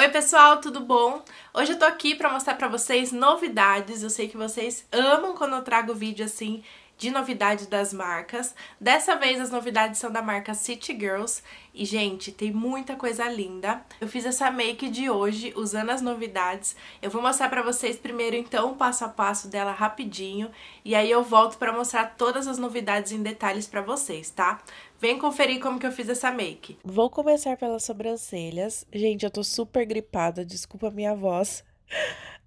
Oi, pessoal, tudo bom? Hoje eu tô aqui para mostrar para vocês novidades. Eu sei que vocês amam quando eu trago vídeo assim de novidade das marcas. Dessa vez as novidades são da marca City Girls e, gente, tem muita coisa linda. Eu fiz essa make de hoje usando as novidades. Eu vou mostrar pra vocês primeiro, então, o passo a passo dela rapidinho e aí eu volto pra mostrar todas as novidades em detalhes pra vocês, tá? Vem conferir como que eu fiz essa make. Vou começar pelas sobrancelhas. Gente, eu tô super gripada, desculpa a minha voz.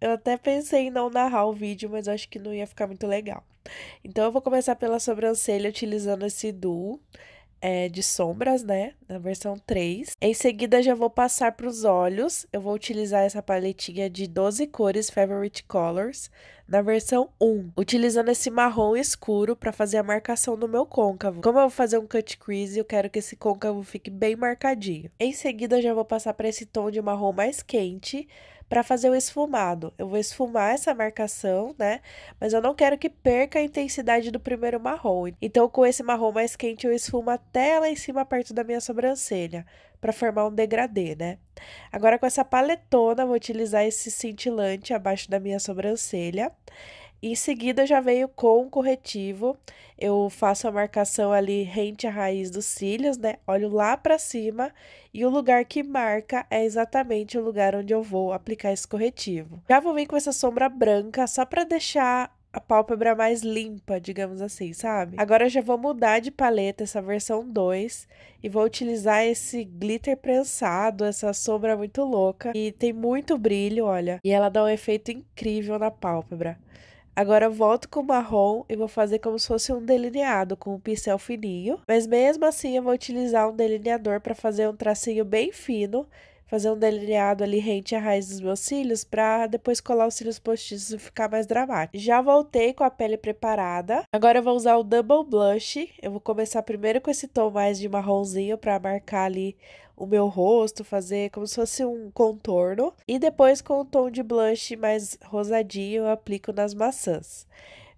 Eu até pensei em não narrar o vídeo, mas acho que não ia ficar muito legal. Então eu vou começar pela sobrancelha utilizando esse duo é, de sombras, né? Na versão 3. Em seguida já vou passar para os olhos. Eu vou utilizar essa paletinha de 12 cores Favorite Colors na versão 1, utilizando esse marrom escuro para fazer a marcação no meu côncavo. Como eu vou fazer um cut crease, eu quero que esse côncavo fique bem marcadinho. Em seguida, já vou passar para esse tom de marrom mais quente, para fazer o esfumado. Eu vou esfumar essa marcação, né? Mas eu não quero que perca a intensidade do primeiro marrom. Então, com esse marrom mais quente, eu esfumo até lá em cima, perto da minha sobrancelha, para formar um degradê, né? Agora, com essa paletona, vou utilizar esse cintilante abaixo da minha sobrancelha. Em seguida já veio com o corretivo. Eu faço a marcação ali rente à raiz dos cílios, né? Olho lá para cima e o lugar que marca é exatamente o lugar onde eu vou aplicar esse corretivo. Já vou vir com essa sombra branca só para deixar a pálpebra mais limpa, digamos assim, sabe? Agora já vou mudar de paleta essa versão 2 e vou utilizar esse glitter prensado, essa sombra muito louca e tem muito brilho, olha. E ela dá um efeito incrível na pálpebra. Agora volto com o marrom e vou fazer como se fosse um delineado com um pincel fininho. Mas mesmo assim eu vou utilizar um delineador para fazer um tracinho bem fino. Fazer um delineado ali rente à raiz dos meus cílios para depois colar os cílios postiços e ficar mais dramático. Já voltei com a pele preparada. Agora eu vou usar o Double Blush. Eu vou começar primeiro com esse tom mais de marronzinho para marcar ali o meu rosto, fazer como se fosse um contorno. E depois, com o tom de blush mais rosadinho, eu aplico nas maçãs.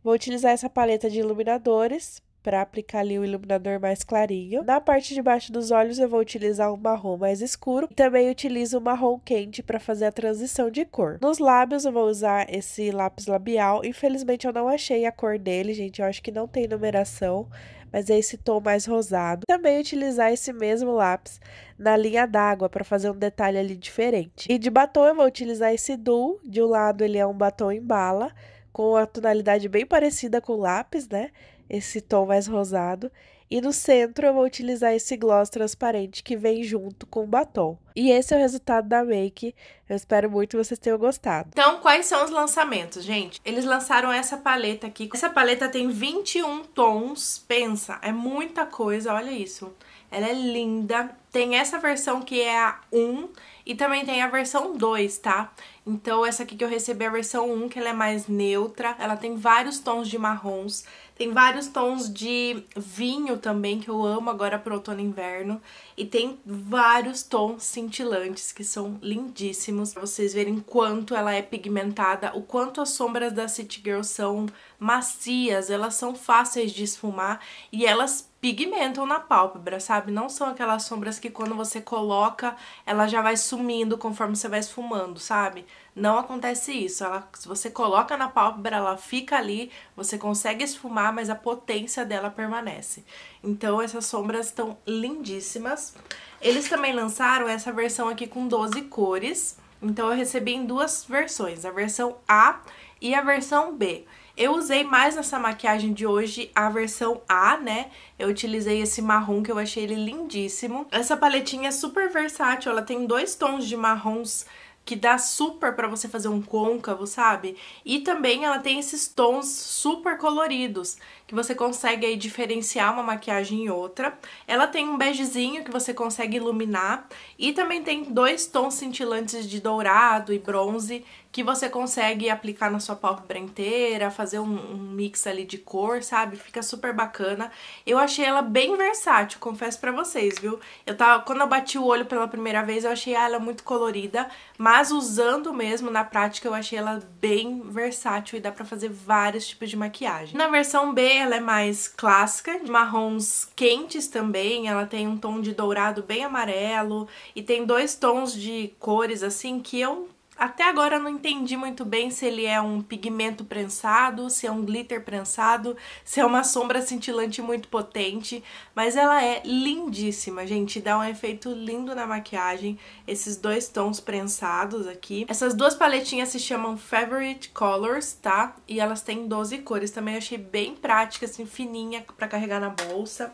Vou utilizar essa paleta de iluminadores para aplicar ali o iluminador mais clarinho. Na parte de baixo dos olhos eu vou utilizar um marrom mais escuro. Também utilizo o um marrom quente para fazer a transição de cor. Nos lábios eu vou usar esse lápis labial. Infelizmente eu não achei a cor dele, gente. Eu acho que não tem numeração, mas é esse tom mais rosado. Também utilizar esse mesmo lápis na linha d'água para fazer um detalhe ali diferente. E de batom eu vou utilizar esse duo, de um lado ele é um batom em bala, com a tonalidade bem parecida com o lápis, né? esse tom mais rosado. E no centro eu vou utilizar esse gloss transparente que vem junto com o batom. E esse é o resultado da make. Eu espero muito que vocês tenham gostado. Então, quais são os lançamentos, gente? Eles lançaram essa paleta aqui. Essa paleta tem 21 tons. Pensa, é muita coisa, olha isso. Ela é linda. Tem essa versão que é a 1 e também tem a versão 2, tá? Então, essa aqui que eu recebi é a versão 1, que ela é mais neutra. Ela tem vários tons de marrons. Tem vários tons de vinho também, que eu amo agora pro outono e inverno. E tem vários tons cintilantes, que são lindíssimos. Pra vocês verem quanto ela é pigmentada, o quanto as sombras da City Girl são macias, elas são fáceis de esfumar e elas pigmentam na pálpebra, sabe? Não são aquelas sombras que quando você coloca, ela já vai sumindo conforme você vai esfumando, sabe? não acontece isso. Ela, se você coloca na pálpebra, ela fica ali, você consegue esfumar, mas a potência dela permanece. Então essas sombras estão lindíssimas. Eles também lançaram essa versão aqui com 12 cores. Então eu recebi em duas versões, a versão A e a versão B. Eu usei mais nessa maquiagem de hoje a versão A, né? Eu utilizei esse marrom que eu achei ele lindíssimo. Essa paletinha é super versátil, ela tem dois tons de marrons que dá super para você fazer um côncavo, sabe? E também ela tem esses tons super coloridos, que você consegue aí diferenciar uma maquiagem e outra. Ela tem um begezinho que você consegue iluminar e também tem dois tons cintilantes de dourado e bronze que você consegue aplicar na sua pálpebra inteira, fazer um, um, mix ali de cor, sabe? Fica super bacana. Eu achei ela bem versátil, confesso pra vocês, viu? Eu tava, quando eu bati o olho pela primeira vez, eu achei ela muito colorida, mas usando mesmo na prática, eu achei ela bem versátil e dá pra fazer vários tipos de maquiagem. Na versão B, ela é mais clássica, de marrons quentes também, ela tem um tom de dourado bem amarelo e tem dois tons de cores, assim, que eu até agora eu não entendi muito bem se ele é um pigmento prensado, se é um glitter prensado, se é uma sombra cintilante muito potente, mas ela é lindíssima, gente, dá um efeito lindo na maquiagem, esses dois tons prensados aqui. Essas duas paletinhas se chamam Favorite Colors, tá? E elas têm 12 cores, também achei bem prática, assim, fininha pra carregar na bolsa.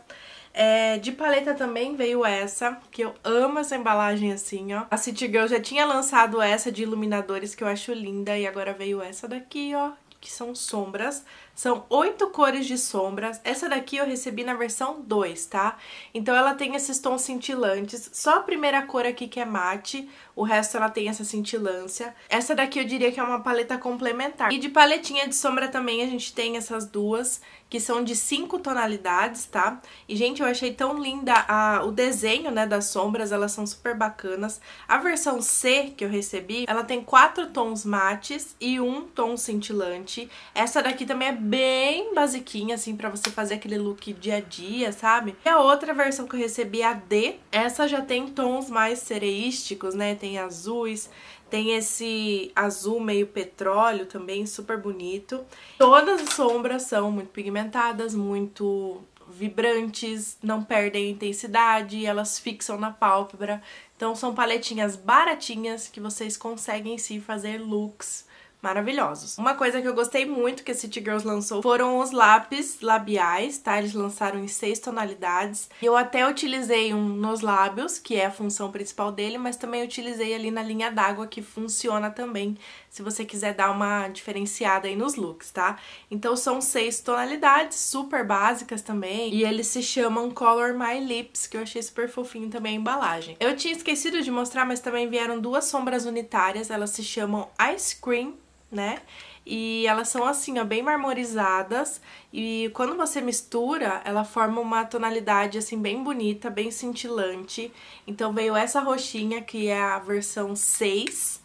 É, de paleta também veio essa, que eu amo essa embalagem assim, ó. A City Girl já tinha lançado essa de iluminadores, que eu acho linda, e agora veio essa daqui, ó, que são sombras. São oito cores de sombras. Essa daqui eu recebi na versão 2, tá? Então ela tem esses tons cintilantes. Só a primeira cor aqui que é mate, o resto ela tem essa cintilância. Essa daqui eu diria que é uma paleta complementar. E de paletinha de sombra também a gente tem essas duas, que são de cinco tonalidades, tá? E, gente, eu achei tão linda a, o desenho, né, das sombras, elas são super bacanas. A versão C que eu recebi, ela tem quatro tons mates e um tom cintilante. Essa daqui também é bem basiquinha, assim, pra você fazer aquele look dia a dia, sabe? E a outra versão que eu recebi, a D, essa já tem tons mais sereísticos, né? Tem azuis, tem esse azul meio petróleo também, super bonito. Todas as sombras são muito pigmentadas, muito vibrantes, não perdem intensidade, elas fixam na pálpebra. Então são paletinhas baratinhas que vocês conseguem sim fazer looks maravilhosos. Uma coisa que eu gostei muito que a City Girls lançou foram os lápis labiais, tá? Eles lançaram em seis tonalidades. Eu até utilizei um nos lábios, que é a função principal dele, mas também utilizei ali na linha d'água, que funciona também, se você quiser dar uma diferenciada aí nos looks, tá? Então são seis tonalidades, super básicas também, e eles se chamam Color My Lips, que eu achei super fofinho também a embalagem. Eu tinha esquecido de mostrar, mas também vieram duas sombras unitárias, elas se chamam Ice Cream né? E elas são assim, ó, bem marmorizadas. E quando você mistura, ela forma uma tonalidade assim bem bonita, bem cintilante. Então veio essa roxinha, que é a versão 6.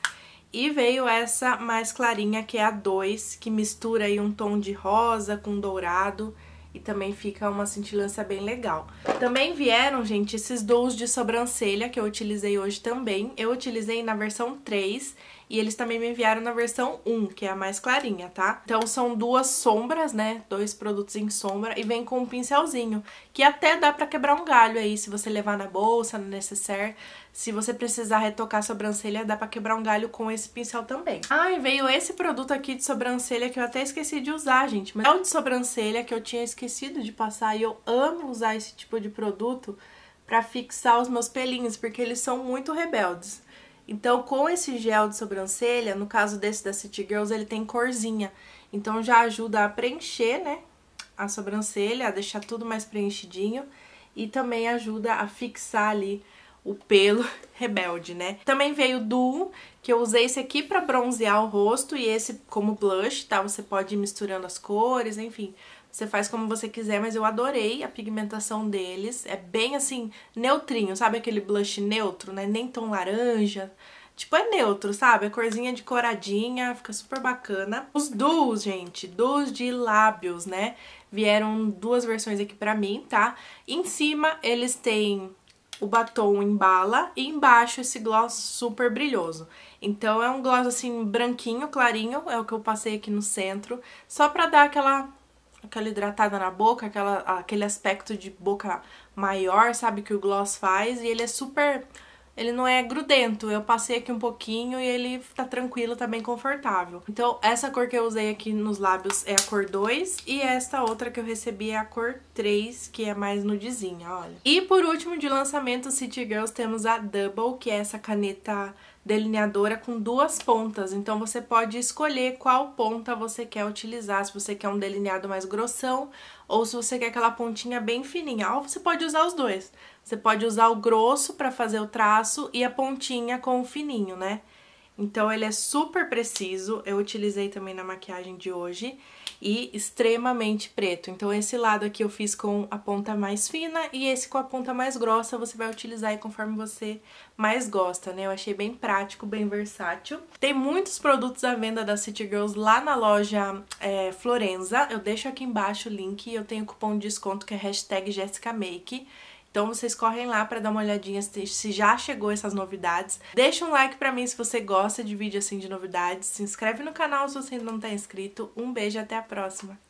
E veio essa mais clarinha, que é a 2, que mistura aí um tom de rosa com dourado e também fica uma cintilância bem legal. Também vieram, gente, esses dois de sobrancelha que eu utilizei hoje também. Eu utilizei na versão 3 e eles também me enviaram na versão 1, que é a mais clarinha, tá? Então são duas sombras, né? Dois produtos em sombra e vem com um pincelzinho, que até dá pra quebrar um galho aí, se você levar na bolsa, no necessaire. Se você precisar retocar a sobrancelha, dá pra quebrar um galho com esse pincel também. Ah, e veio esse produto aqui de sobrancelha que eu até esqueci de usar, gente. Mas é o de sobrancelha que eu tinha esquecido de passar e eu amo usar esse tipo de produto pra fixar os meus pelinhos, porque eles são muito rebeldes. Então, com esse gel de sobrancelha, no caso desse da City Girls, ele tem corzinha. Então, já ajuda a preencher, né, a sobrancelha, a deixar tudo mais preenchidinho. E também ajuda a fixar ali o pelo rebelde, né? Também veio o duo que eu usei esse aqui pra bronzear o rosto e esse como blush, tá? Você pode ir misturando as cores, enfim. Você faz como você quiser, mas eu adorei a pigmentação deles. É bem assim, neutrinho, sabe aquele blush neutro, né? Nem tão laranja. Tipo, é neutro, sabe? A corzinha de coradinha, fica super bacana. Os duos, gente, duos de lábios, né? Vieram duas versões aqui pra mim, tá? Em cima eles têm o batom em bala e embaixo esse gloss super brilhoso. Então é um gloss assim branquinho, clarinho, é o que eu passei aqui no centro, só pra dar aquela aquela hidratada na boca, aquela, aquele aspecto de boca maior, sabe, que o gloss faz. E ele é super ele não é grudento. Eu passei aqui um pouquinho e ele tá tranquilo, tá bem confortável. Então, essa cor que eu usei aqui nos lábios é a cor 2 e esta outra que eu recebi é a cor 3, que é mais nudezinha, olha. E por último, de lançamento City Girls, temos a Double, que é essa caneta delineadora com duas pontas, então você pode escolher qual ponta você quer utilizar, se você quer um delineado mais grossão ou se você quer aquela pontinha bem fininha, ou você pode usar os dois. Você pode usar o grosso para fazer o traço e a pontinha com o fininho, né? Então ele é super preciso, eu utilizei também na maquiagem de hoje e extremamente preto. Então esse lado aqui eu fiz com a ponta mais fina e esse com a ponta mais grossa você vai utilizar aí conforme você mais gosta, né? Eu achei bem prático, bem versátil. Tem muitos produtos à venda da City Girls lá na loja é, Florenza. Eu deixo aqui embaixo o link eu tenho cupom de desconto que é hashtag JessicaMake. Então vocês correm lá para dar uma olhadinha se já chegou essas novidades. Deixa um like para mim se você gosta de vídeo assim de novidades. Se inscreve no canal se você ainda não tá inscrito. Um beijo e até a próxima.